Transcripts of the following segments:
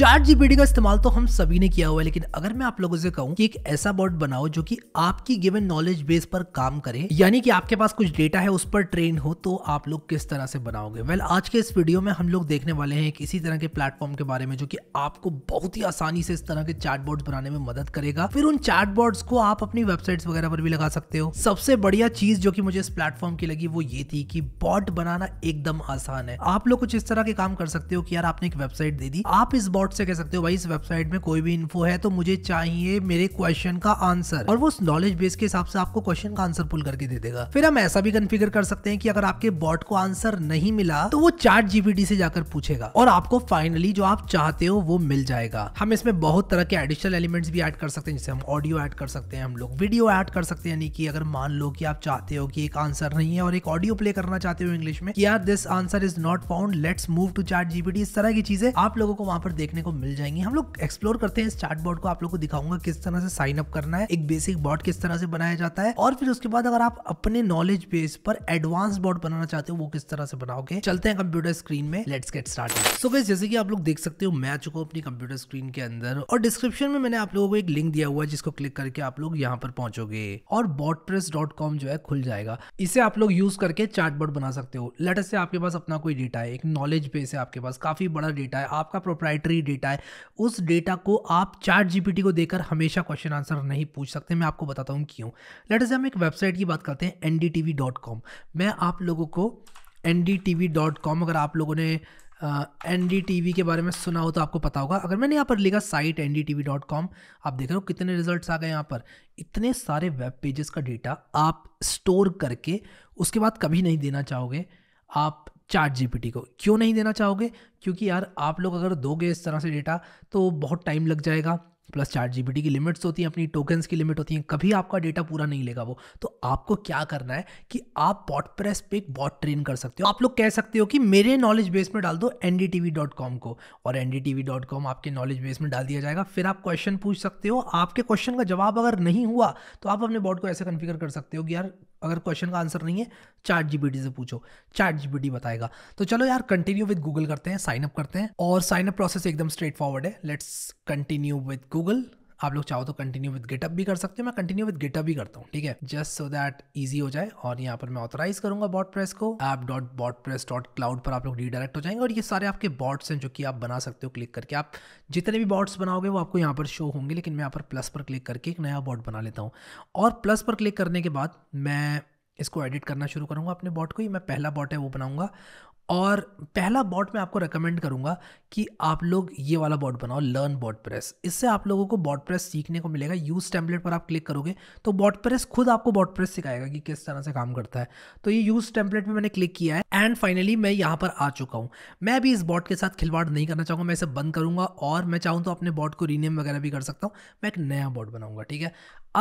Chart GPT का इस्तेमाल तो हम सभी ने किया हुआ है लेकिन अगर मैं आप लोगों से कहूँ कि एक ऐसा बॉट बनाओ जो कि आपकी गिवन नॉलेज बेस पर काम करे यानी कि आपके पास कुछ डेटा है उस पर ट्रेन हो तो आप लोग किस तरह से बनाओगे वेल आज के इस वीडियो में हम लोग देखने वाले हैं एक इसी तरह के प्लेटफॉर्म के बारे में जो की आपको बहुत ही आसानी से इस तरह के चैट बनाने में मदद करेगा फिर उन बोर्ड को आप अपनी वेबसाइट वगैरह पर भी लगा सकते हो सबसे बढ़िया चीज जो की मुझे इस प्लेटफॉर्म की लगी वो ये थी कि बॉट बनाना एकदम आसान है आप लोग कुछ इस तरह के काम कर सकते हो कि यार आपने एक वेबसाइट दे दी आप इस बॉट शॉर्ट से कह सकते हो भाई इस वेबसाइट में कोई भी इन्फो है तो मुझे चाहिए मेरे क्वेश्चन का आंसर और वो उस नॉलेज बेस के हिसाब से आपको क्वेश्चन का आंसर पुल करके दे देगा फिर हम ऐसा भी कन्फिगर कर सकते हैं कि अगर आपके बॉट को आंसर नहीं मिला तो वो चार्ट जीपीटी से जाकर पूछेगा और आपको फाइनली जो आप चाहते हो वो मिल जाएगा हम इसमें बहुत तरह के एडिशनल एलिमेंट्स भी ऐड कर सकते हैं जैसे हम ऑडियो ऐड कर सकते हैं हम लोग वीडियो ऐड कर सकते हैं यानी कि अगर मान लो कि आप चाहते हो कि एक आंसर नहीं है और एक ऑडियो प्ले करना चाहते हो इंग्लिश में यार this answer is not found let's move to ChatGPT इस तरह की चीजें आप लोगों को वहां पर देखने देखने को मिल जाएंगी हम लोग एक्सप्लोर करते हैं इस चार्ट बोर्ड को आप लोग को दिखाऊंगा किस तरह से साइन अप करना है एक बेसिक बोर्ड किस तरह से बनाया जाता है और फिर उसके बाद अगर आप अपने नॉलेज बेस पर एडवांस बोर्ड बनाना चाहते हो वो किस तरह से बनाओगे चलते हैं कंप्यूटर स्क्रीन में लेट्स गेट स्टार्ट सो गई जैसे कि आप लोग देख सकते हो मैं चुका हूँ अपनी कंप्यूटर स्क्रीन के अंदर और डिस्क्रिप्शन में मैंने आप लोगों को एक लिंक दिया हुआ है जिसको क्लिक करके आप लोग यहाँ पर पहुंचोगे और बॉटप्रेस जो है खुल जाएगा इसे आप लोग यूज करके चार्ट बोर्ड बना सकते हो लेटेस्ट से आपके पास अपना कोई डेटा है एक नॉलेज बेस है आपके पास काफी बड़ा डेटा है आपका प्रोप्राइटरी फ्री डेटा है उस डेटा को आप चार जीपीटी को देकर हमेशा क्वेश्चन आंसर नहीं पूछ सकते मैं आपको बताता हूँ क्यों लेट से हम एक वेबसाइट की बात करते हैं एन मैं आप लोगों को एन अगर आप लोगों ने एन uh, के बारे में सुना हो तो आपको पता होगा अगर मैंने यहाँ पर लिखा साइट एन आप देख रहे हो कितने रिजल्ट्स आ गए यहाँ पर इतने सारे वेब पेजेस का डेटा आप स्टोर करके उसके बाद कभी नहीं देना चाहोगे आप चार्ट जीपीटी को क्यों नहीं देना चाहोगे क्योंकि यार आप लोग अगर दोगे इस तरह से डेटा तो बहुत टाइम लग जाएगा प्लस चार्ट जीपीटी की लिमिट्स होती हैं अपनी टोकन्स की लिमिट होती हैं कभी आपका डेटा पूरा नहीं लेगा वो तो आपको क्या करना है कि आप बॉट प्रेस पे एक बॉट ट्रेन कर सकते हो आप लोग कह सकते हो कि मेरे नॉलेज बेस में डाल दो एन को और एन आपके नॉलेज बेस में डाल दिया जाएगा फिर आप क्वेश्चन पूछ सकते हो आपके क्वेश्चन का जवाब अगर नहीं हुआ तो आप अपने बॉट को ऐसे कन्फिगर कर सकते हो कि यार अगर क्वेश्चन का आंसर नहीं है चार्ट जीबीडी से पूछो चार्ट जीबीडी बताएगा तो चलो यार कंटिन्यू विद गूगल करते हैं साइन अप करते हैं और साइन अप प्रोसेस एकदम स्ट्रेट फॉरवर्ड है लेट्स कंटिन्यू विद गूगल आप लोग चाहो तो कंटिन्यू विद गेटअप भी कर सकते हो मैं कंटिन्यू विद गेटअप भी करता हूँ ठीक है जस्ट सो दैट ईजी हो जाए और यहाँ पर मैं ऑथराइज करूंगा बॉट प्रेस को app dot Botpress dot cloud पर आप लोग रीडायरेक्ट हो जाएंगे और ये सारे आपके बॉट्स हैं जो कि आप बना सकते हो क्लिक करके आप जितने भी बॉट्स बनाओगे वो आपको यहाँ पर शो होंगे लेकिन मैं यहाँ पर प्लस पर क्लिक करके एक नया बॉट बना लेता हूँ और प्लस पर क्लिक करने के बाद मैं इसको एडिट करना शुरू करूँगा अपने बॉट को ही मैं पहला बॉट है वो बनाऊँगा और पहला बॉट मैं आपको रेकमेंड करूँगा कि आप लोग ये वाला बॉट बनाओ लर्न बॉट प्रेस इससे आप लोगों को बॉट प्रेस सीखने को मिलेगा यूज़ टेम्पलेट पर आप क्लिक करोगे तो बॉट प्रेस खुद आपको बॉट प्रेस सिखाएगा कि किस तरह से काम करता है तो ये यूज़ टेम्पलेट में मैंने क्लिक किया है एंड फाइनली मैं यहाँ पर आ चुका हूँ मैं अभी इस बॉट के साथ खिलवाड़ नहीं करना चाहूँगा मैं इसे बंद करूँगा और मैं चाहूँ तो अपने बॉट को रीनेम वगैरह भी कर सकता हूँ मैं एक नया बॉट बनाऊँगा ठीक है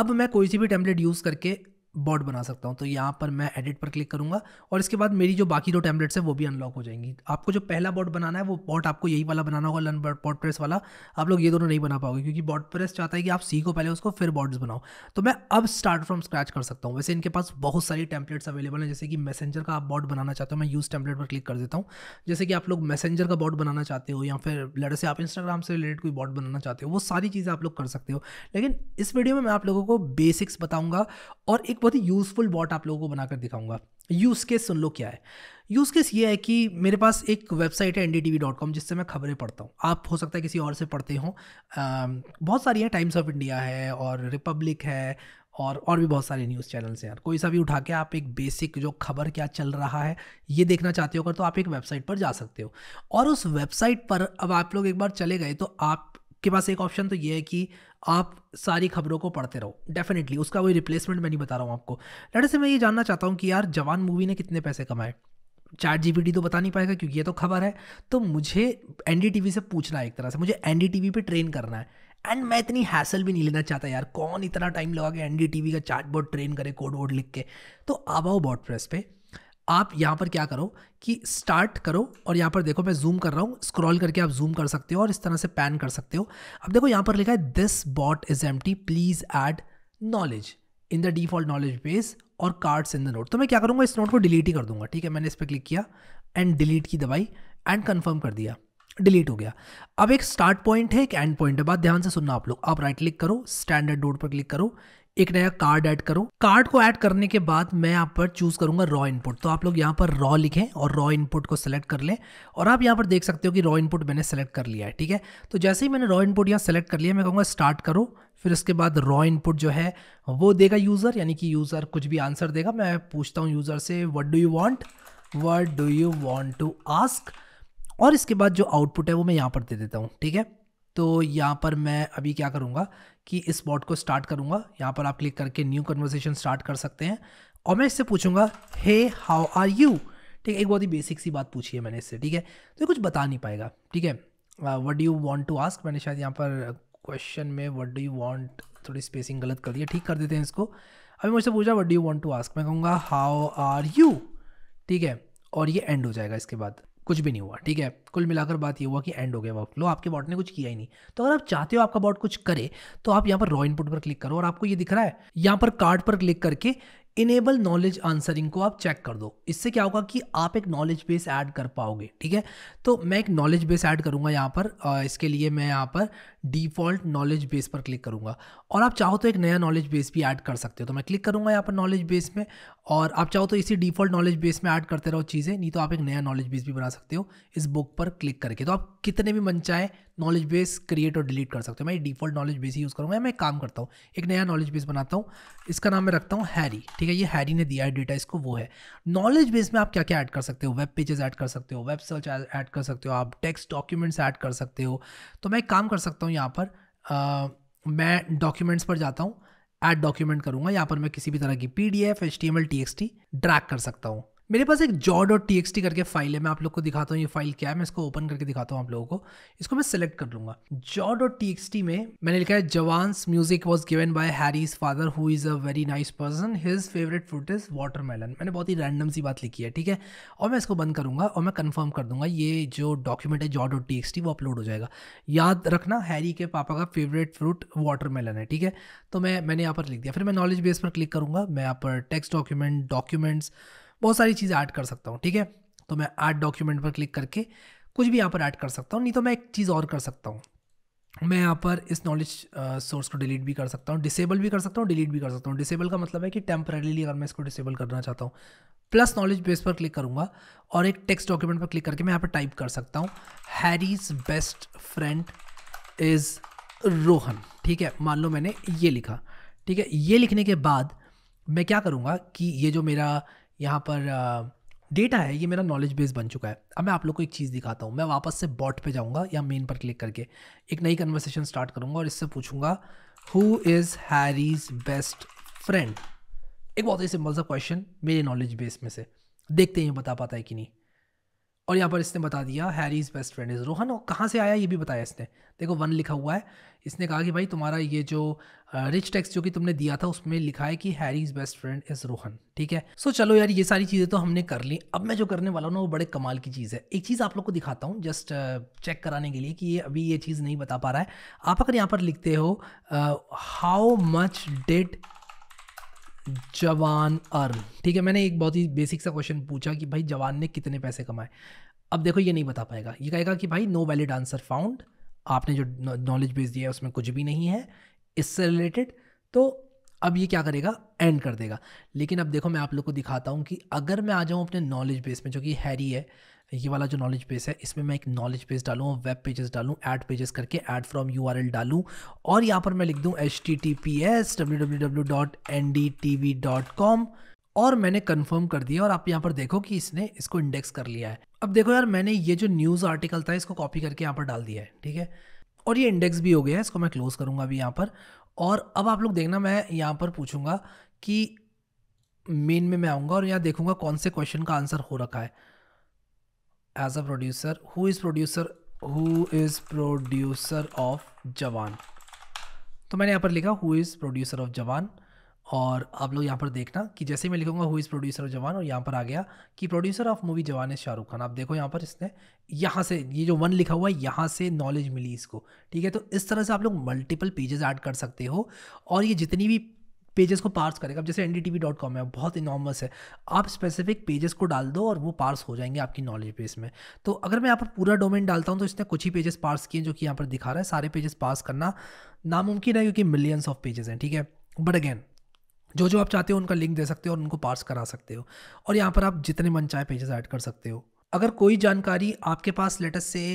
अब मैं कोई सी भी टेम्पलेट यूज़ करके बॉट बना सकता हूँ तो यहाँ पर मैं एडिट पर क्लिक करूँगा और इसके बाद मेरी जो बाकी दो टैबलेट्स है वो भी अनलॉक हो जाएंगी आपको जो पहला बॉट बनाना है वो बॉट आपको यही वाला बनाना होगा लर्न बॉट प्रेस वाला आप लोग ये दोनों नहीं बना पाओगे क्योंकि बॉट प्रेस चाहता है कि आप सीखो पहले उसको फिर बॉट्स बनाओ तो मैं अब स्टार्ट फ्रॉम स्क्रैच कर सकता हूँ वैसे इनके पास बहुत सारी टैम्पलेट्स अवेलेबल हैं जैसे कि मैसेंजर का आप बॉट बनाना चाहते हो मैं यूज़ टैम्पलेट पर क्लिक कर देता हूँ जैसे कि आप लोग मैसेंजर का बॉट बनाना चाहते हो या फिर लड़े से आप इंस्टाग्राम से रिलेटेड कोई बॉट बनाना चाहते हो वो सारी चीज़ें आप लोग कर सकते हो लेकिन इस वीडियो में मैं आप लोगों को बेसिक्स बताऊँगा और एक बहुत ही यूज़फुल बॉट आप लोगों को बनाकर दिखाऊंगा यूज़ केस सुन लो क्या है यूज़ केस ये है कि मेरे पास एक वेबसाइट है एन जिससे मैं खबरें पढ़ता हूँ आप हो सकता है किसी और से पढ़ते हो बहुत सारी है टाइम्स ऑफ इंडिया है और रिपब्लिक है और और भी बहुत सारे न्यूज़ चैनल्स हैं यार कोई सा भी उठा के आप एक बेसिक जो खबर क्या चल रहा है ये देखना चाहते हो अगर तो आप एक वेबसाइट पर जा सकते हो और उस वेबसाइट पर अब आप लोग एक बार चले गए तो आप के पास एक ऑप्शन तो ये है कि आप सारी खबरों को पढ़ते रहो डेफिनेटली उसका कोई रिप्लेसमेंट मैं नहीं बता रहा हूँ आपको लड़े से मैं ये जानना चाहता हूँ कि यार जवान मूवी ने कितने पैसे कमाए चार जी तो बता नहीं पाएगा क्योंकि ये तो खबर है तो मुझे एन से पूछना है एक तरह से मुझे एन डी ट्रेन करना है एंड मैं इतनी हैसल भी नहीं लेना चाहता यार कौन इतना टाइम लगा के एन का चार्ट बोर्ड ट्रेन करे कोड वोड लिख के तो आवाओ बॉट प्रेस पे आप यहाँ पर क्या करो कि स्टार्ट करो और यहाँ पर देखो मैं जूम कर रहा हूँ स्क्रॉल करके आप जूम कर सकते हो और इस तरह से पैन कर सकते हो अब देखो यहाँ पर लिखा है दिस बॉट इज एम please add knowledge in the default knowledge base और कार्ड्स इन द नोट तो मैं क्या करूँगा इस नोट को डिलीट ही कर दूंगा ठीक है मैंने इस पर क्लिक किया एंड डिलीट की दवाई एंड कन्फर्म कर दिया डिलीट हो गया अब एक स्टार्ट पॉइंट है एक एंड पॉइंट है बात ध्यान से सुनना आप लोग आप राइट क्लिक करो स्टैंडर्ड नोट पर क्लिक करो एक नया कार्ड ऐड करो कार्ड को ऐड करने के बाद मैं यहाँ पर चूज करूंगा रॉ इनपुट तो आप लोग यहाँ पर रॉ लिखें और रॉ इनपुट को सिलेक्ट कर लें और आप यहाँ पर देख सकते हो कि रॉ इनपुट मैंने सेलेक्ट कर लिया है ठीक है तो जैसे ही मैंने रॉ इनपुट यहाँ सेलेक्ट कर लिया मैं कहूँगा स्टार्ट करो फिर उसके बाद रॉ इनपुट जो है वो देगा यूज़र यानी कि यूज़र कुछ भी आंसर देगा मैं पूछता हूँ यूज़र से what do you want what do you want to ask और इसके बाद जो आउटपुट है वो मैं यहाँ पर दे देता हूँ ठीक है तो यहाँ पर मैं अभी क्या करूँगा कि इस बॉट को स्टार्ट करूँगा यहाँ पर आप क्लिक करके न्यू कन्वर्सेशन स्टार्ट कर सकते हैं और मैं इससे पूछूंगा हे हाउ आर यू ठीक है एक बहुत ही बेसिक सी बात पूछी है मैंने इससे ठीक है तो कुछ बता नहीं पाएगा ठीक है what you want to ask मैंने शायद यहाँ पर क्वेश्चन में वट डू यू वॉन्ट थोड़ी स्पेसिंग गलत कर दी है ठीक कर देते हैं इसको अभी मुझसे पूछा what do you want to ask मैं कहूँगा हाउ आर यू ठीक है और ये एंड हो जाएगा इसके बाद कुछ भी नहीं हुआ ठीक है कुल मिलाकर बात ये हुआ कि एंड हो गया वर्क फ्लो आपके बॉट ने कुछ किया ही नहीं तो अगर आप चाहते हो आपका बॉट कुछ करे तो आप यहाँ पर रॉ इनपुट पर क्लिक करो और आपको ये दिख रहा है यहाँ पर कार्ड पर क्लिक करके इनेबल नॉलेज आंसरिंग को आप चेक कर दो इससे क्या होगा कि आप एक नॉलेज बेस ऐड कर पाओगे ठीक है तो मैं एक नॉलेज बेस ऐड करूँगा यहाँ पर इसके लिए मैं यहाँ पर डिफ़ॉल्ट नॉलेज बेस पर क्लिक करूँगा और आप चाहो तो एक नया नॉलेज बेस भी ऐड कर सकते हो तो मैं क्लिक करूँगा यहाँ पर नॉलेज बेस में और आप चाहो तो इसी डिफ़ॉल्ट नॉलेज बेस में ऐड करते रहो चीज़ें नहीं तो आप एक नया नॉलेज बेस भी बना सकते हो इस बुक पर क्लिक करके तो आप कितने भी मन चाहे नॉलेज बेस क्रिएट और डिलीट कर सकते हो मैं डिफॉल्ट नॉलेज बेस ही यूज़ करूँगा मैं काम करता हूँ एक नया नॉलेज बेस बनाता हूँ इसका नाम मैं रखता हूँ हैरी ठीक है ये हैरी ने दिया है डेटा इसको वो है नॉलेज बेस में आप क्या क्या ऐड कर सकते हो वेब पेजेस ऐड कर सकते हो वेब सर्च ऐड कर सकते हो आप टेक्स्ट डॉक्यूमेंट्स ऐड कर सकते हो तो मैं एक काम कर सकता हूँ यहाँ पर आ, मैं डॉक्यूमेंट्स पर जाता हूँ ऐड डॉक्यूमेंट करूँगा यहाँ पर मैं किसी भी तरह की P D F H T M L T X T drag कर सकता हूँ मेरे पास एक jaw dot T X T करके फाइल है मैं आप लोग को दिखाता हूँ ये फाइल क्या है मैं इसको ओपन करके दिखाता हूँ आप लोगों को इसको मैं सेलेक्ट कर लूँगा jaw dot T X T में मैंने लिखा है जवान्स music was given by Harry's father who is a very nice person his favourite fruit is watermelon मैंने बहुत ही रैंडम सी बात लिखी है ठीक है और मैं इसको बंद करूँगा और मैं कन्फर्म कर दूँगा ये जो डॉक्यूमेंट है jaw dot T X T वो अपलोड हो जाएगा याद रखना हैरी के पापा का फेवरेट फ्रूट मेलन है ठीक है तो मैं मैंने यहाँ पर लिख दिया फिर मैं नॉलेज बेस पर क्लिक करूँगा मैं यहाँ पर टेक्स्ट डॉक्यूमेंट डॉक्यूमेंट्स बहुत सारी चीज़ें ऐड कर सकता हूँ ठीक है तो मैं ऐड डॉक्यूमेंट पर क्लिक करके कुछ भी यहाँ पर ऐड कर सकता हूँ नहीं तो मैं एक चीज़ और कर सकता हूँ मैं यहाँ पर इस नॉलेज सोर्स को डिलीट भी कर सकता हूँ डिसेबल भी कर सकता हूँ डिलीट भी कर सकता हूँ डिसेबल का मतलब है कि टेम्परेली अगर मैं इसको डिसेबल करना चाहता हूँ प्लस नॉलेज बेस पर क्लिक करूँगा और एक टेक्स्ट डॉक्यूमेंट पर क्लिक करके मैं यहाँ पर टाइप कर सकता हूँ Harry's best friend is Rohan ठीक है मान लो मैंने ये लिखा ठीक है ये लिखने के बाद मैं क्या करूँगा कि ये जो मेरा यहाँ पर डेटा है ये मेरा नॉलेज बेस बन चुका है अब मैं आप लोग को एक चीज़ दिखाता हूँ मैं वापस से बॉट पे जाऊँगा या मेन पर क्लिक करके एक नई कन्वर्सेशन स्टार्ट करूँगा और इससे पूछूँगा who is Harry's best friend एक बहुत ही सिंपल सा क्वेश्चन मेरे नॉलेज बेस में से देखते हैं बता पाता है कि नहीं और यहाँ पर इसने बता दिया Harry's best friend is Rohan और कहाँ से आया ये भी बताया इसने देखो वन लिखा हुआ है इसने कहा कि भाई तुम्हारा ये जो रिच टेक्स्ट जो कि तुमने दिया था उसमें लिखा है कि Harry's best friend is Rohan ठीक है सो चलो यार ये सारी चीज़ें तो हमने कर ली अब मैं जो करने वाला हूँ ना वो बड़े कमाल की चीज़ है एक चीज़ आप लोग को दिखाता हूँ जस्ट चेक कराने के लिए कि ये अभी ये चीज़ नहीं बता पा रहा है आप अगर यहाँ पर लिखते हो how much did Jawan earn ठीक है मैंने एक बहुत ही बेसिक सा क्वेश्चन पूछा कि भाई जवान ने कितने पैसे कमाए अब देखो ये नहीं बता पाएगा ये कहेगा कि भाई नो वैलिड आंसर फाउंड आपने जो नॉलेज बेस दिया है उसमें कुछ भी नहीं है इससे रिलेटेड तो अब ये क्या करेगा एंड कर देगा लेकिन अब देखो मैं आप लोग को दिखाता हूँ कि अगर मैं आ जाऊँ अपने नॉलेज बेस में जो कि हैरी है ये वाला जो नॉलेज बेस है इसमें मैं एक नॉलेज बेस डालूँ वेब पेजेस डालूँ एड पेजेस करके add from U R L डालूँ और यहाँ पर मैं लिख दूँ H T T P S W W W dot N D T V dot com और मैंने कंफर्म कर दिया और आप यहाँ पर देखो कि इसने इसको इंडेक्स कर लिया है अब देखो यार मैंने ये जो न्यूज़ आर्टिकल था इसको कॉपी करके यहाँ पर डाल दिया है ठीक है और ये इंडेक्स भी हो गया है इसको मैं क्लोज़ करूँगा अभी यहाँ पर और अब आप लोग देखना मैं यहाँ पर पूछूंगा कि मेन में मैं आऊँगा और यहाँ देखूँगा कौन से क्वेश्चन का आंसर हो रखा है as a producer who is producer who is producer of Jawan तो मैंने यहाँ पर लिखा हु इज़ प्रोड्यूसर ऑफ जवान और आप लोग यहाँ पर देखना कि जैसे मैं लिखूंगा हु इज़ प्रोड्यूसर ऑफ जवान और यहाँ पर आ गया कि प्रोड्यूसर ऑफ मूवी जवान है शाहरुख खान आप देखो यहाँ पर इसने यहाँ से ये जो वन लिखा हुआ है यहाँ से नॉलेज मिली इसको ठीक है तो इस तरह से आप लोग मल्टीपल पेजेस ऐड कर सकते हो और ये जितनी भी पेजेस को पार्स करेगा जैसे एन है बहुत इनॉमस है आप स्पेसिफिक पेजेस को डाल दो और वो पार्स हो जाएंगे आपकी नॉलेज बेस में तो अगर मैं यहाँ पर पूरा डोमेन डालता हूँ तो इसने कुछ ही पेजेस पार्स किए जो कि यहाँ पर दिखा रहा है सारे पेजेस पास करना नामुमकिन है क्योंकि मिलियंस ऑफ पेजेस हैं ठीक है बट अगेन जो जो आप चाहते हो उनका लिंक दे सकते हो और उनको पार्स करा सकते हो और यहाँ पर आप जितने मन चाहे पेजेस ऐड कर सकते हो अगर कोई जानकारी आपके पास लेटेस्ट से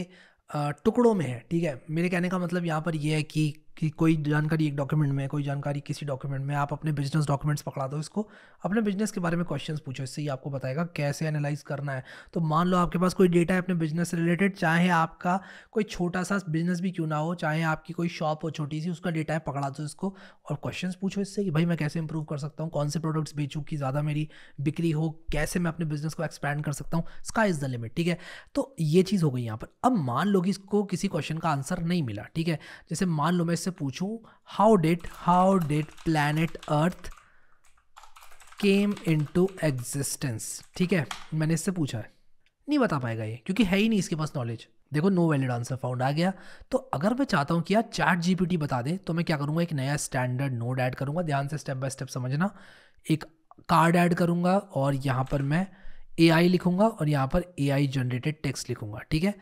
टुकड़ों में है ठीक है मेरे कहने का मतलब यहाँ पर यह है कि कि कोई जानकारी एक डॉक्यूमेंट में कोई जानकारी किसी डॉक्यूमेंट में आप अपने बिजनेस डॉक्यूमेंट्स पकड़ा दो इसको अपने बिजनेस के बारे में क्वेश्चंस पूछो इससे ही आपको बताएगा कैसे एनालाइज करना है तो मान लो आपके पास कोई डेटा है अपने बिजनेस से रिलेटेड चाहे आपका कोई छोटा सा बिजनेस भी क्यों ना हो चाहे आपकी कोई शॉप हो छोटी सी उसका डेटा है पकड़ा दो इसको और क्वेश्चन पूछो इससे कि भाई मैं कैसे इंप्रूव कर सकता हूँ कौन से प्रोडक्ट्स बेचूँ कि ज़्यादा मेरी बिक्री हो कैसे मैं अपने बिजनेस को एक्सपैंड कर सकता हूँ स्का इज़ द लिमिट ठीक है तो ये चीज़ हो गई यहाँ पर अब मान लो कि इसको किसी क्वेश्चन का आंसर नहीं मिला ठीक है जैसे मान लो मैं से पूछूं how did how did planet Earth came into existence ठीक है मैंने इससे पूछा है नहीं बता पाएगा ये क्योंकि है ही नहीं इसके पास नॉलेज देखो नो वैलिड आंसर फाउंड आ गया तो अगर मैं चाहता हूँ कि यार चैट जीपीटी बता दे तो मैं क्या करूँगा एक नया स्टैंडर्ड नोड ऐड करूँगा ध्यान से स्टेप बाय स्टेप समझना एक कार्ड ऐड करूँगा और यहाँ पर मैं ए लिखूंगा और यहाँ पर ए जनरेटेड टेक्स्ट लिखूंगा ठीक है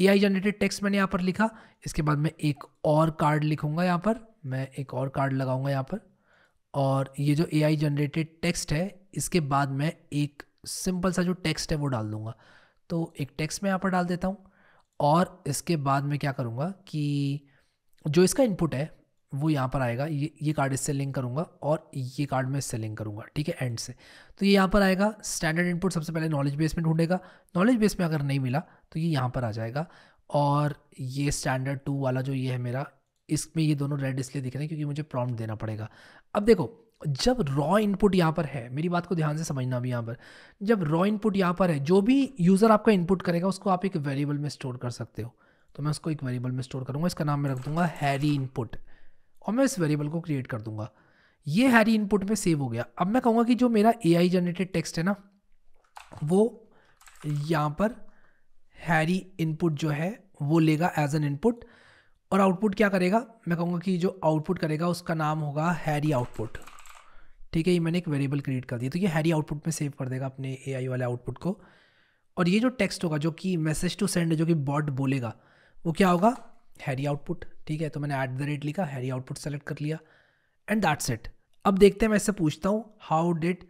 ए आई जनरेटेड टेक्स्ट मैंने यहाँ पर लिखा इसके बाद मैं एक और कार्ड लिखूंगा यहाँ पर मैं एक और कार्ड लगाऊंगा यहाँ पर और ये जो ए आई जनरेटेड टेक्स्ट है इसके बाद मैं एक सिंपल सा जो टेक्स्ट है वो डाल दूँगा तो एक टेक्स्ट मैं यहाँ पर डाल देता हूँ और इसके बाद मैं क्या करूँगा कि जो इसका इनपुट है वो यहाँ पर आएगा ये ये कार्ड इससे लिंक करूँगा और ये कार्ड मैं इससे लिंक करूँगा ठीक है एंड से तो ये यहाँ पर आएगा स्टैंडर्ड इनपुट सबसे पहले नॉलेज बेस में ढूंढेगा नॉलेज बेस में अगर नहीं मिला तो ये यहाँ पर आ जाएगा और ये स्टैंडर्ड टू वाला जो ये है मेरा इसमें ये दोनों रेड इसलिए दिख रहे हैं क्योंकि मुझे प्रॉम्प्ट देना पड़ेगा अब देखो जब रॉ इनपुट यहाँ पर है मेरी बात को ध्यान से समझना भी यहाँ पर जब रॉ इनपुट यहाँ पर है जो भी यूज़र आपका इनपुट करेगा उसको आप एक वेरिएबल में स्टोर कर सकते हो तो मैं उसको एक वेरिएबल में स्टोर करूँगा इसका नाम मैं रख दूँगा हैरी इनपुट और मैं इस वेरिएबल को क्रिएट कर दूँगा ये हैरी इनपुट में सेव हो गया अब मैं कहूँगा कि जो मेरा ए जनरेटेड टेक्स्ट है ना वो यहाँ पर हैरी इनपुट जो है वो लेगा एज एन इनपुट और आउटपुट क्या करेगा मैं कहूँगा कि जो आउटपुट करेगा उसका नाम होगा हैरी आउटपुट ठीक है ये मैंने एक वेरिएबल क्रिएट कर दिया तो ये हैरी आउटपुट में सेव कर देगा अपने ए वाले आउटपुट को और ये जो टेक्स्ट होगा जो कि मैसेज टू सेंड जो कि बॉट बोलेगा वो क्या होगा हैरी आउटपुट ठीक है तो मैंने ऐट द रेट लिखा हैरी आउटपुट सेलेक्ट कर लिया एंड दैट्स इट अब देखते हैं मैं इससे पूछता हूँ how did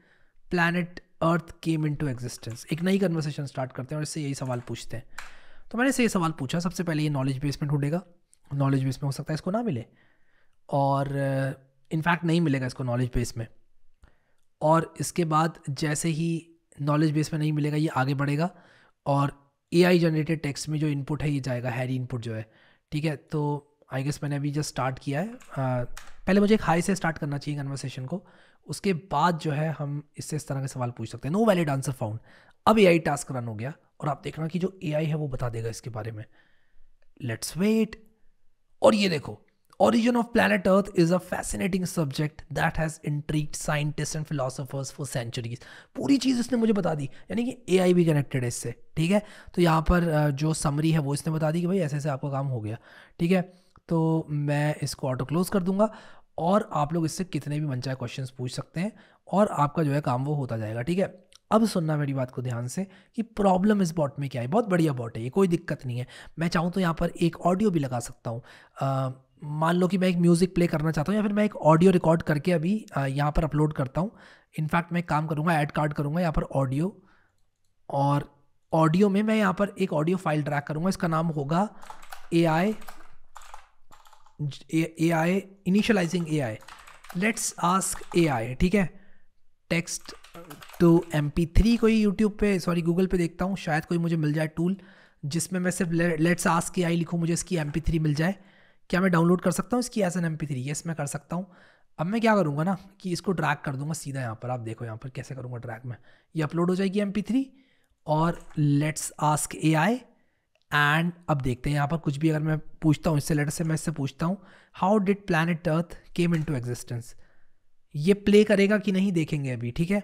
planet Earth came into existence एक नई कन्वर्सेशन स्टार्ट करते हैं और इससे यही सवाल पूछते हैं तो मैंने इससे ये सवाल पूछा सबसे पहले ये नॉलेज बेस में ढूंढेगा नॉलेज बेस में हो सकता है इसको ना मिले और इनफैक्ट uh, नहीं मिलेगा इसको नॉलेज बेस में और इसके बाद जैसे ही नॉलेज बेस में नहीं मिलेगा ये आगे बढ़ेगा और ए आई जनरेटेड टेक्स्ट में जो इनपुट है ये जाएगा हैरी इनपुट जो है ठीक है तो आई गेस मैंने अभी जस्ट स्टार्ट किया है आ, uh, पहले मुझे एक हाई से स्टार्ट करना चाहिए कन्वर्सेशन को उसके बाद जो है हम इससे इस तरह के सवाल पूछ सकते हैं नो वैलिड आंसर फाउंड अब ए टास्क रन हो गया और आप देखना कि जो ए है वो बता देगा इसके बारे में लेट्स वेट और ये देखो origin of planet Earth is a fascinating subject that has intrigued scientist and philosophers for centuries पूरी चीज़ इसने मुझे बता दी यानी कि ए भी कनेक्टेड है इससे ठीक है तो यहाँ पर जो समरी है वो इसने बता दी कि भाई ऐसे ऐसे आपका काम हो गया ठीक है तो मैं इसको ऑटो क्लोज कर दूंगा और आप लोग इससे कितने भी मनचाहे क्वेश्चंस पूछ सकते हैं और आपका जो है काम वो होता जाएगा ठीक है अब सुनना मेरी बात को ध्यान से कि प्रॉब्लम इस बॉट में क्या है बहुत बढ़िया बॉट है ये कोई दिक्कत नहीं है मैं चाहूँ तो यहाँ पर एक ऑडियो भी लगा सकता हूँ मान लो कि मैं एक म्यूज़िक प्ले करना चाहता हूँ या फिर मैं एक ऑडियो रिकॉर्ड करके अभी यहाँ पर अपलोड करता हूँ इनफैक्ट मैं काम करूँगा ऐड कार्ड करूँगा यहाँ पर ऑडियो और ऑडियो में मैं यहाँ पर एक ऑडियो फाइल ट्रैक करूँगा इसका नाम होगा A I A I initialising A I let's ask A I ठीक है टेक्स्ट तो एम पी थ्री कोई यूट्यूब पे सॉरी गूगल पे देखता हूँ शायद कोई मुझे मिल जाए टूल जिसमें मैं सिर्फ लेट्स आस्क ए आई लिखूँ मुझे इसकी एम पी थ्री मिल जाए क्या मैं डाउनलोड कर सकता हूँ इसकी S N M P three yes मैं कर सकता हूँ अब मैं क्या करूँगा ना कि इसको ड्रैग कर दूंगा सीधा यहाँ पर आप देखो यहाँ पर कैसे करूँगा ड्रैग में ये अपलोड हो जाएगी एम पी थ्री और let's ask A I and अब देखते हैं यहाँ पर कुछ भी अगर मैं पूछता हूँ इससे लेटर से मैं इससे पूछता हूँ how did planet Earth came into existence ये प्ले करेगा कि नहीं देखेंगे अभी ठीक है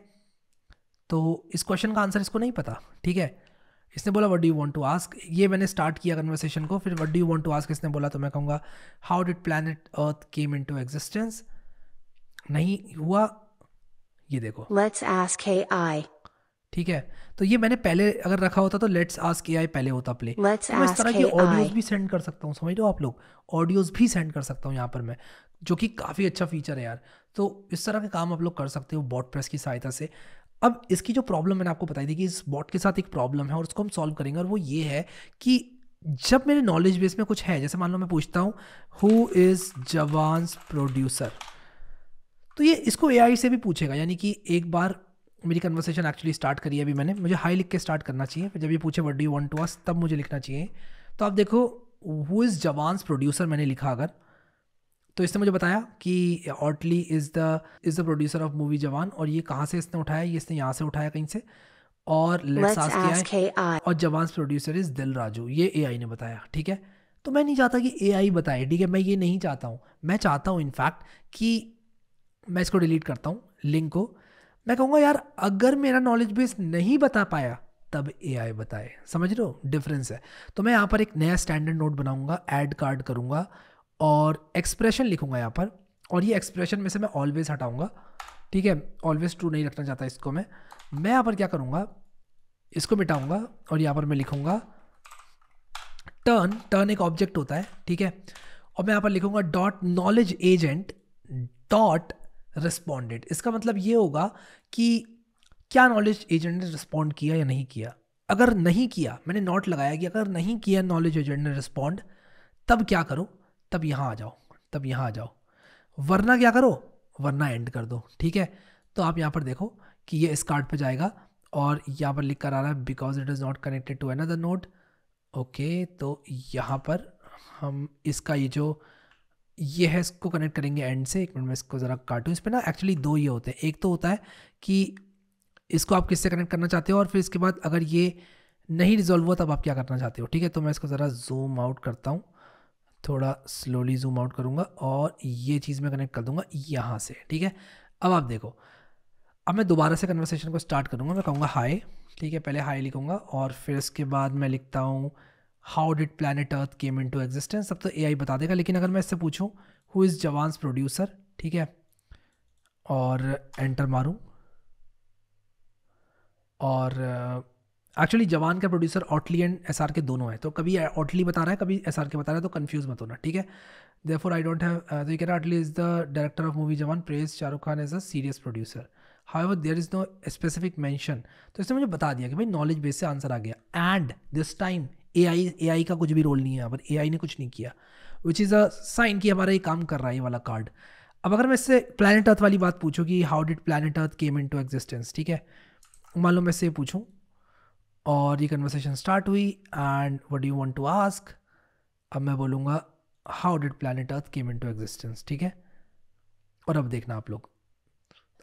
तो इस क्वेश्चन का आंसर इसको नहीं पता ठीक है इसने बोला what do you want to ask ये मैंने स्टार्ट किया कन्वर्सेशन को फिर what do you want to ask इसने बोला तो मैं कहूँगा how did planet Earth came into existence नहीं हुआ ये देखो लेट्स आस्क हे आई ठीक है तो ये मैंने पहले अगर रखा होता तो लेट्स आस्क एआई पहले होता प्ले तो मैं इस तरह की ऑडियोज भी सेंड कर सकता हूँ समझ लो आप लोग ऑडियोज भी सेंड कर सकता हूँ यहाँ पर मैं जो कि काफ़ी अच्छा फीचर है यार तो इस तरह के काम आप लोग कर सकते हो बॉट प्रेस की सहायता से अब इसकी जो प्रॉब्लम मैंने आपको बताई थी कि इस बॉट के साथ एक प्रॉब्लम है और उसको हम सॉल्व करेंगे और वो ये है कि जब मेरे नॉलेज बेस में कुछ है जैसे मान लो मैं पूछता हूँ हु इज़ जवान्स प्रोड्यूसर तो ये इसको एआई से भी पूछेगा यानी कि एक बार मेरी कन्वर्सेशन एक्चुअली स्टार्ट करी अभी मैंने मुझे हाई लिख के स्टार्ट करना चाहिए जब ये पूछे do you want to us तब मुझे लिखना चाहिए तो आप देखो हु इज़ जवान्स प्रोड्यूसर मैंने लिखा अगर तो इसने मुझे बताया कि Atlee is the is the producer of movie Jawan और ये कहाँ से इसने उठाया ये इसने यहाँ से उठाया कहीं से और लेसास किया है और जवान्स प्रोड्यूसर इज़ दिल राजू ये ए ने बताया ठीक है तो मैं नहीं चाहता कि ए बताए ठीक है मैं ये नहीं चाहता हूँ मैं चाहता हूँ इनफैक्ट कि मैं इसको डिलीट करता हूँ लिंक को मैं कहूँगा यार अगर मेरा नॉलेज बेस नहीं बता पाया तब ए बताए समझ रहे हो डिफरेंस है तो मैं यहाँ पर एक नया स्टैंडर्ड नोट बनाऊँगा एड कार्ड करूँगा और एक्सप्रेशन लिखूँगा यहाँ पर और ये एक्सप्रेशन में से मैं ऑलवेज हटाऊँगा ठीक है ऑलवेज ट्रू नहीं रखना चाहता इसको मैं मैं यहाँ पर क्या करूँगा इसको मिटाऊँगा और यहाँ पर मैं लिखूँगा टर्न टर्न एक ऑब्जेक्ट होता है ठीक है और मैं यहाँ पर लिखूँगा dot knowledge agent dot responded इसका मतलब ये होगा कि क्या नॉलेज एजेंट ने रिस्पॉन्ड किया या नहीं किया अगर नहीं किया मैंने नोट लगाया कि अगर नहीं किया नॉलेज एजेंट ने रिस्पॉन्ड तब क्या करो तब यहाँ आ जाओ तब यहाँ आ जाओ वरना क्या करो वरना एंड कर दो ठीक है तो आप यहाँ पर देखो कि ये इस कार्ड पर जाएगा और यहाँ पर लिख कर आ रहा है because it is not connected to another node okay तो यहाँ पर हम इसका ये जो ये है इसको कनेक्ट करेंगे एंड से एक मिनट में इसको ज़रा काटूँ इस पर ना एक्चुअली दो ये होते हैं एक तो होता है कि इसको आप किससे कनेक्ट करना चाहते हो और फिर इसके बाद अगर ये नहीं रिजॉल्व हुआ तब आप क्या करना चाहते हो ठीक है तो मैं इसको ज़रा जूम आउट करता हूँ थोड़ा स्लोली जूम आउट करूँगा और ये चीज़ मैं कनेक्ट कर दूँगा यहाँ से ठीक है अब आप देखो अब मैं दोबारा से कन्वर्सेशन को स्टार्ट करूँगा मैं कहूँगा हाई ठीक है पहले हाई लिखूँगा और फिर उसके बाद मैं लिखता हूँ how did planet Earth came into existence अब तो ए बता देगा लेकिन अगर मैं इससे पूछूँ हु इज़ जवान्स प्रोड्यूसर ठीक है और एंटर मारूँ और एक्चुअली uh, जवान का प्रोड्यूसर ऑटली एंड एस के दोनों हैं तो कभी ऑटली बता रहा है कभी एस के बता रहा है तो कन्फ्यूज मत होना ठीक है therefore I don't have कह रहा Atlee is the director of movie Jawan praise Shahrukh Khan as a serious producer how there is no specific mention तो इसने मुझे बता दिया कि भाई नॉलेज बेस से आंसर आ गया and this time A I A I का कुछ भी रोल नहीं है यहाँ पर ए आई ने कुछ नहीं किया विच इज़ अ साइन कि हमारा ये काम कर रहा है ये वाला कार्ड अब अगर मैं इससे प्लानट अर्थ वाली बात पूछूँ कि how did planet Earth came into existence ठीक है मान लो मैं इससे पूछूँ और ये कन्वर्सेशन स्टार्ट हुई and what you want to ask अब मैं बोलूँगा how did planet Earth came into existence ठीक है और अब देखना आप लोग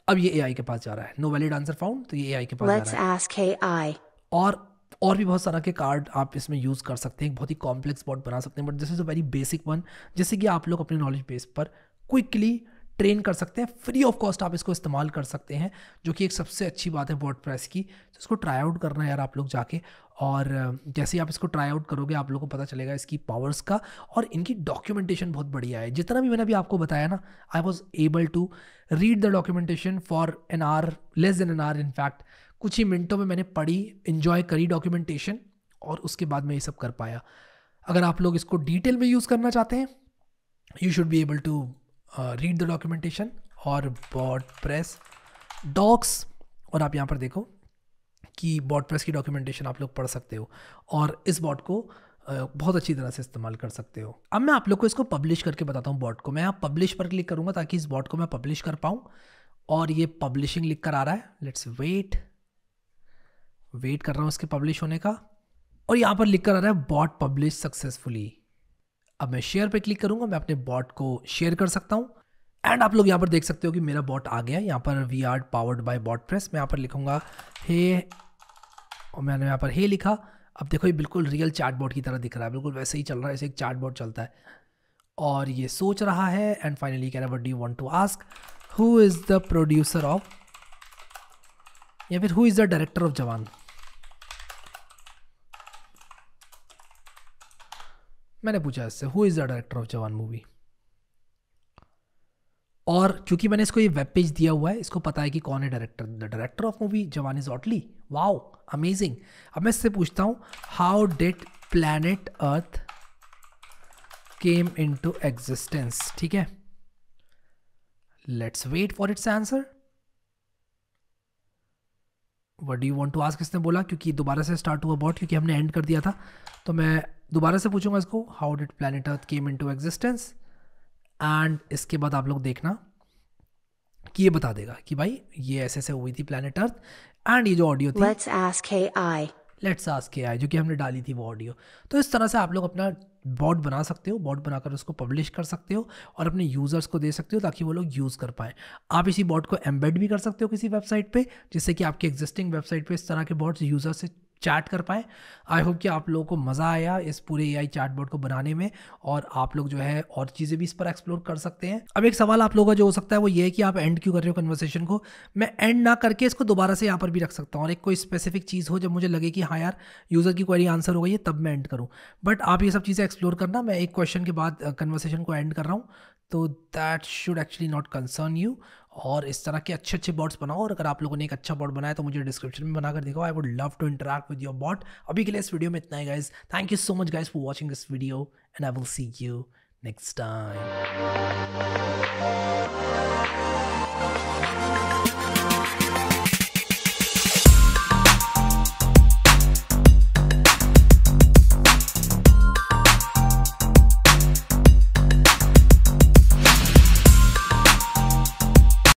अब ये ए के पास जा रहा है नो वैलिड आंसर फाउंड तो ये ए के पास Let's जा रहा है ask AI. और और भी बहुत सारा के कार्ड आप इसमें यूज़ कर सकते हैं बहुत ही कॉम्प्लेक्स बॉट बना सकते हैं but this is a very basic one जिससे कि आप लोग अपने नॉलेज बेस पर क्विकली ट्रेन कर सकते हैं फ्री ऑफ कॉस्ट आप इसको इस्तेमाल कर सकते हैं जो कि एक सबसे अच्छी बात है वर्ड प्रेस की तो इसको ट्राई आउट करना है यार आप लोग जाके और जैसे ही आप इसको ट्राई आउट करोगे आप लोगों को पता चलेगा इसकी पावर्स का और इनकी डॉक्यूमेंटेशन बहुत बढ़िया है जितना भी मैंने अभी आपको बताया ना I was able to read the documentation for N R less than N R in fact कुछ ही मिनटों में मैंने पढ़ी इन्जॉय करी डॉक्यूमेंटेशन और उसके बाद मैं ये सब कर पाया अगर आप लोग इसको डिटेल में यूज़ करना चाहते हैं you should be able to read the documentation और बॉड प्रेस डॉक्स और आप यहाँ पर देखो कि बॉड प्रेस की डॉक्यूमेंटेशन आप लोग पढ़ सकते हो और इस बॉड को uh, बहुत अच्छी तरह से इस्तेमाल कर सकते हो अब मैं आप लोग को इसको पब्लिश करके बताता हूँ बॉट को मैं यहाँ पब्लिश पर क्लिक करूँगा ताकि इस बॉट को मैं पब्लिश कर पाऊँ और ये पब्लिशिंग लिख कर आ रहा है लेट्स वेट वेट कर रहा हूँ इसके पब्लिश होने का और यहाँ पर लिख कर आ रहा है बॉट पब्लिश सक्सेसफुली अब मैं शेयर पर क्लिक करूँगा मैं अपने बॉट को शेयर कर सकता हूँ एंड आप लोग यहाँ पर देख सकते हो कि मेरा बॉट आ गया यहाँ पर we are powered by Botpress मैं यहाँ पर लिखूँगा हे और मैंने यहाँ पर हे लिखा अब देखो ये बिल्कुल रियल चार्ट बोर्ड की तरह दिख रहा है बिल्कुल वैसे ही चल रहा है ऐसे एक चार्ट बोर्ड चलता है और ये सोच रहा है एंड फाइनली कह रहा है what do want to ask who is the producer of या फिर who is the director of Jawan मैंने पूछा इससे who is the director of Jawan movie और क्योंकि मैंने इसको ये वेब पेज दिया हुआ है इसको पता है कि कौन है director the director of movie Jawan is Atlee wow amazing अब मैं इससे पूछता हूँ how did planet Earth came into existence ठीक है let's wait for its answer what do you want to ask इसने बोला क्योंकि दोबारा से स्टार्ट हुआ बॉट क्योंकि हमने एंड कर दिया था तो मैं दोबारा से पूछूंगा इसको how did planet Earth came into existence and इसके बाद आप लोग देखना कि ये बता देगा कि भाई ये ऐसे ऐसे हुई थी प्लानट अर्थ एंड ये जो ऑडियो थी let's ask AI let's ask AI जो कि हमने डाली थी वो ऑडियो तो इस तरह से आप लोग अपना बॉट बना सकते हो बॉट बनाकर उसको पब्लिश कर सकते हो और अपने यूज़र्स को दे सकते हो ताकि वो लोग यूज़ कर पाएँ आप इसी बॉट को एम्बेड भी कर सकते हो किसी वेबसाइट पे जिससे कि आपके एग्जिस्टिंग वेबसाइट पे इस तरह के बॉट्स यूजर्स से चैट कर पाए आई होप कि आप लोगों को मज़ा आया इस पूरे ए आई बोर्ड को बनाने में और आप लोग जो है और चीज़ें भी इस पर एक्सप्लोर कर सकते हैं अब एक सवाल आप लोगों का जो हो सकता है वो ये है कि आप एंड क्यों कर रहे हो कन्वर्सेशन को मैं एंड ना करके इसको दोबारा से यहाँ पर भी रख सकता हूँ और एक कोई स्पेसिफिक चीज़ हो जब मुझे लगे कि हाँ यार यूज़र की क्वेरी आंसर हो गई है तब मैं एंड करूँ बट आप ये सब चीज़ें एक्सप्लोर करना मैं एक क्वेश्चन के बाद कन्वर्सेशन को एंड कर रहा हूँ तो that should actually not concern you और इस तरह के अच्छे अच्छे बॉट्स बनाओ और अगर आप लोगों ने एक अच्छा बॉट बनाया तो मुझे डिस्क्रिप्शन में बनाकर दिखाओ I would love to interact with your bot अभी के लिए इस वीडियो में इतना ही guys thank you so much guys for watching this video and I will see you next time